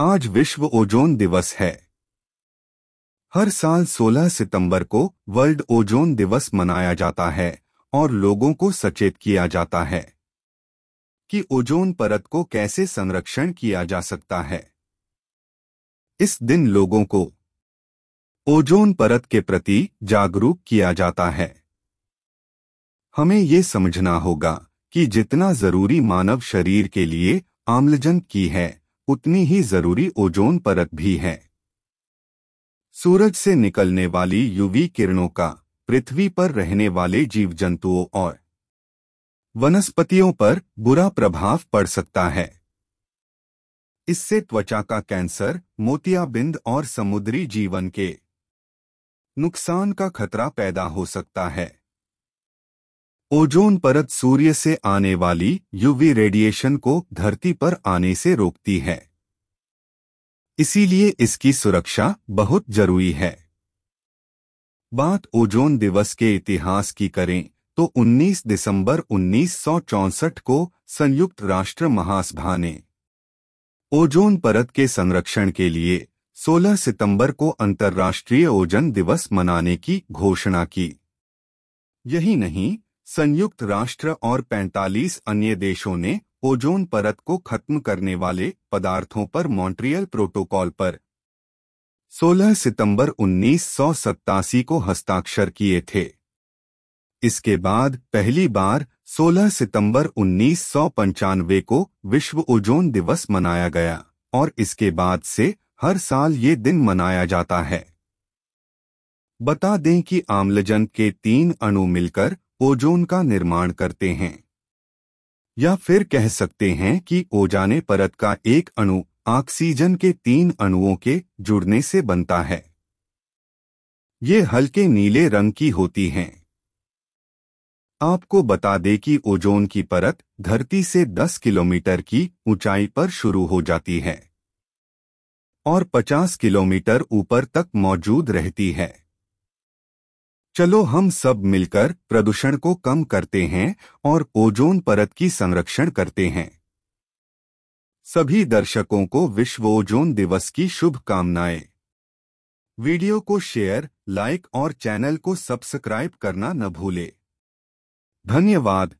आज विश्व ओजोन दिवस है हर साल 16 सितंबर को वर्ल्ड ओजोन दिवस मनाया जाता है और लोगों को सचेत किया जाता है कि ओजोन परत को कैसे संरक्षण किया जा सकता है इस दिन लोगों को ओजोन परत के प्रति जागरूक किया जाता है हमें यह समझना होगा कि जितना जरूरी मानव शरीर के लिए आम्लजन की है उतनी ही जरूरी ओजोन परत भी है सूरज से निकलने वाली यूवी किरणों का पृथ्वी पर रहने वाले जीव जंतुओं और वनस्पतियों पर बुरा प्रभाव पड़ सकता है इससे त्वचा का कैंसर मोतियाबिंद और समुद्री जीवन के नुकसान का खतरा पैदा हो सकता है ओजोन परत सूर्य से आने वाली यूवी रेडिएशन को धरती पर आने से रोकती है इसीलिए इसकी सुरक्षा बहुत जरूरी है बात ओजोन दिवस के इतिहास की करें तो 19 दिसंबर उन्नीस को संयुक्त राष्ट्र महासभा ने ओजोन परत के संरक्षण के लिए 16 सितंबर को अंतर्राष्ट्रीय ओजन दिवस मनाने की घोषणा की यही नहीं संयुक्त राष्ट्र और 45 अन्य देशों ने ओजोन परत को खत्म करने वाले पदार्थों पर मॉन्ट्रियल प्रोटोकॉल पर 16 सितंबर उन्नीस को हस्ताक्षर किए थे इसके बाद पहली बार 16 सितंबर उन्नीस को विश्व ओजोन दिवस मनाया गया और इसके बाद से हर साल ये दिन मनाया जाता है बता दें कि आम्लजन के तीन अणु मिलकर ओजोन का निर्माण करते हैं या फिर कह सकते हैं कि ओजाने परत का एक अणु ऑक्सीजन के तीन अणुओं के जुड़ने से बनता है ये हल्के नीले रंग की होती हैं आपको बता दें कि ओजोन की परत धरती से 10 किलोमीटर की ऊंचाई पर शुरू हो जाती है और 50 किलोमीटर ऊपर तक मौजूद रहती है चलो हम सब मिलकर प्रदूषण को कम करते हैं और ओजोन परत की संरक्षण करते हैं सभी दर्शकों को विश्व ओजोन दिवस की शुभकामनाएं वीडियो को शेयर लाइक और चैनल को सब्सक्राइब करना न भूले धन्यवाद